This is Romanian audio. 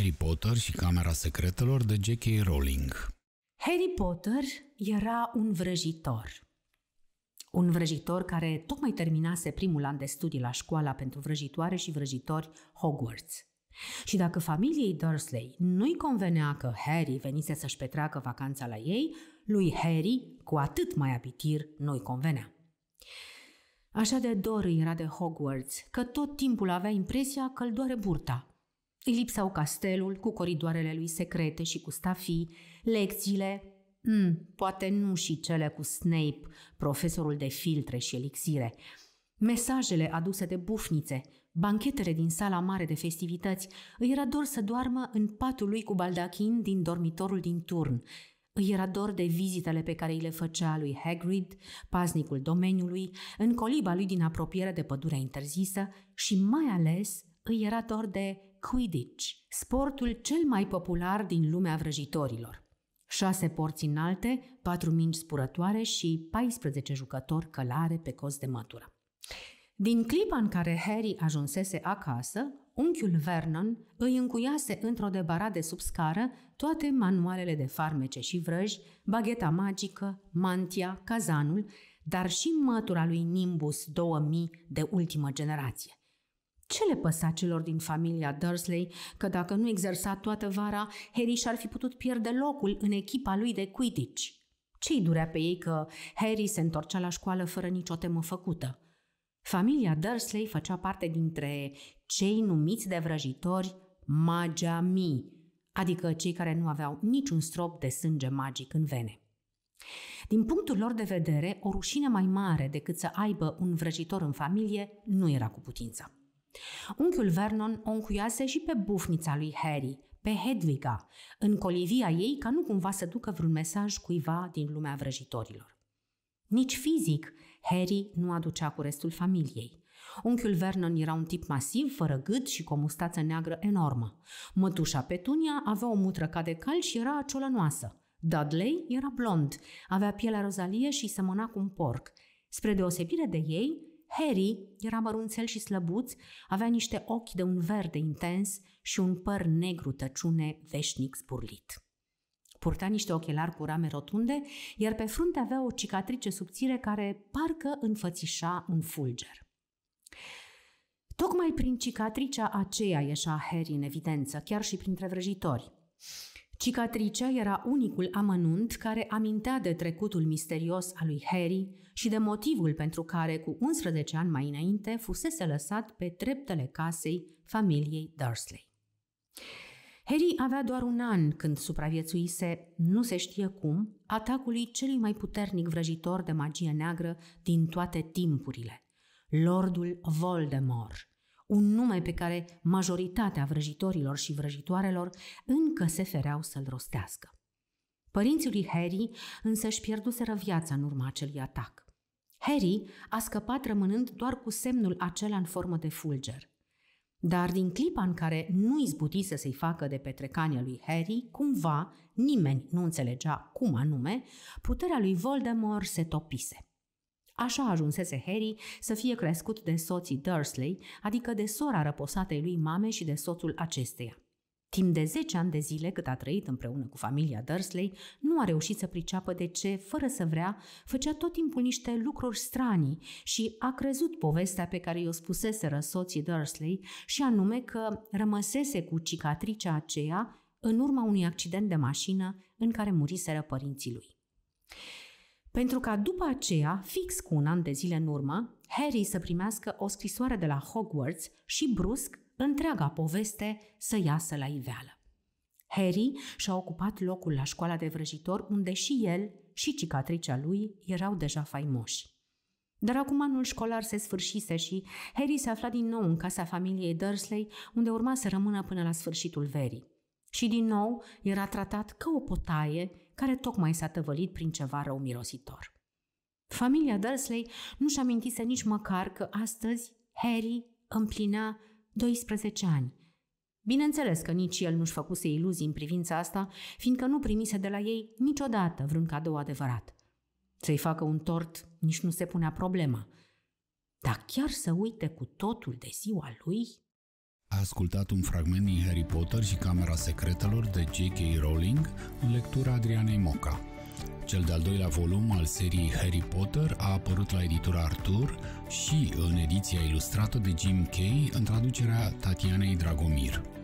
Harry Potter și Camera Secretelor de J.K. Rowling. Harry Potter era un vrăjitor. Un vrăjitor care tocmai terminase primul an de studii la școala pentru vrăjitoare și vrăjitori Hogwarts. Și dacă familiei Dursley nu-i convenea că Harry venise să-și petreacă vacanța la ei, lui Harry, cu atât mai abitir, nu-i convenea. Așa de dor era de Hogwarts, că tot timpul avea impresia că îl doare burta – îi lipsau castelul cu coridoarele lui secrete și cu stafii, lecțiile, mm, poate nu și cele cu Snape, profesorul de filtre și elixire, mesajele aduse de bufnițe, banchetele din sala mare de festivități, îi era dor să doarmă în patul lui cu baldachin din dormitorul din turn, îi era dor de vizitele pe care îi le făcea lui Hagrid, paznicul domeniului, în coliba lui din apropierea de pădurea interzisă și mai ales îi era dor de Quidditch, sportul cel mai popular din lumea vrăjitorilor. Șase porți înalte, patru mingi spurătoare și 14 jucători călare pe cos de mătură. Din clipa în care Harry ajunsese acasă, unchiul Vernon îi încuiase într-o debara de sub scară toate manualele de farmece și vrăji, bagheta magică, mantia, cazanul, dar și mătura lui Nimbus 2000 de ultimă generație. Ce le păsa celor din familia Dursley că dacă nu exersa toată vara, Harry și-ar fi putut pierde locul în echipa lui de Quidditch? Ce-i durea pe ei că Harry se întorcea la școală fără nicio temă făcută? Familia Dursley făcea parte dintre cei numiți de vrăjitori magiami, adică cei care nu aveau niciun strop de sânge magic în vene. Din punctul lor de vedere, o rușine mai mare decât să aibă un vrăjitor în familie nu era cu putință. Unchiul Vernon o încuiase și pe bufnița lui Harry, pe Hedwiga, în colivia ei ca nu cumva să ducă vreun mesaj cuiva din lumea vrăjitorilor. Nici fizic, Harry nu aducea cu restul familiei. Unchiul Vernon era un tip masiv, fără gât și cu o mustață neagră enormă. Mătușa Petunia avea o mutră ca de cal și era ciolănoasă. Dudley era blond, avea pielea rozalie și semăna cu un porc. Spre deosebire de ei, Harry era mărunțel și slăbuț, avea niște ochi de un verde intens și un păr negru tăciune veșnic zburlit. Purta niște ochelari cu rame rotunde, iar pe frunte avea o cicatrice subțire care parcă înfățișa un fulger. Tocmai prin cicatricea aceea ieșea Harry în evidență, chiar și printre vrăjitori. Cicatricea era unicul amănunt care amintea de trecutul misterios al lui Harry și de motivul pentru care, cu 11 ani mai înainte, fusese lăsat pe treptele casei familiei Dursley. Harry avea doar un an când supraviețuise, nu se știe cum, atacului celui mai puternic vrăjitor de magie neagră din toate timpurile, Lordul Voldemort, un nume pe care majoritatea vrăjitorilor și vrăjitoarelor încă se fereau să-l rostească. Părinții lui Harry însă își pierduseră viața în urma acelui atac. Harry a scăpat rămânând doar cu semnul acela în formă de fulger. Dar din clipa în care nu izbutise să-i facă de petrecania lui Harry, cumva nimeni nu înțelegea cum anume, puterea lui Voldemort se topise – Așa ajunsese Harry să fie crescut de soții Dursley, adică de sora răposatei lui mame și de soțul acesteia. Timp de 10 ani de zile cât a trăit împreună cu familia Dursley, nu a reușit să priceapă de ce, fără să vrea, făcea tot timpul niște lucruri stranii și a crezut povestea pe care i-o spusese răsoții Dursley și anume că rămăsese cu cicatricea aceea în urma unui accident de mașină în care muriseră părinții lui. Pentru ca după aceea, fix cu un an de zile în urmă, Harry să primească o scrisoare de la Hogwarts și brusc întreaga poveste să iasă la iveală. Harry și-a ocupat locul la școala de vrăjitor, unde și el și cicatricea lui erau deja faimoși. Dar acum anul școlar se sfârșise și Harry se afla din nou în casa familiei Dursley, unde urma să rămână până la sfârșitul verii. Și din nou era tratat ca o potaie care tocmai s-a tăvălit prin ceva rău mirositor. Familia Dursley nu și amintise nici măcar că astăzi Harry împlinea 12 ani. Bineînțeles că nici el nu-și făcuse iluzii în privința asta, fiindcă nu primise de la ei niciodată vreun cadou adevărat. Să-i facă un tort nici nu se punea problema. Dar chiar să uite cu totul de ziua lui? A ascultat un fragment din Harry Potter și Camera Secretelor de J.K. Rowling în lectura Adrianei Moca. Cel de-al doilea volum al seriei Harry Potter a apărut la editura Artur și în ediția ilustrată de Jim Kay în traducerea Tatianei Dragomir.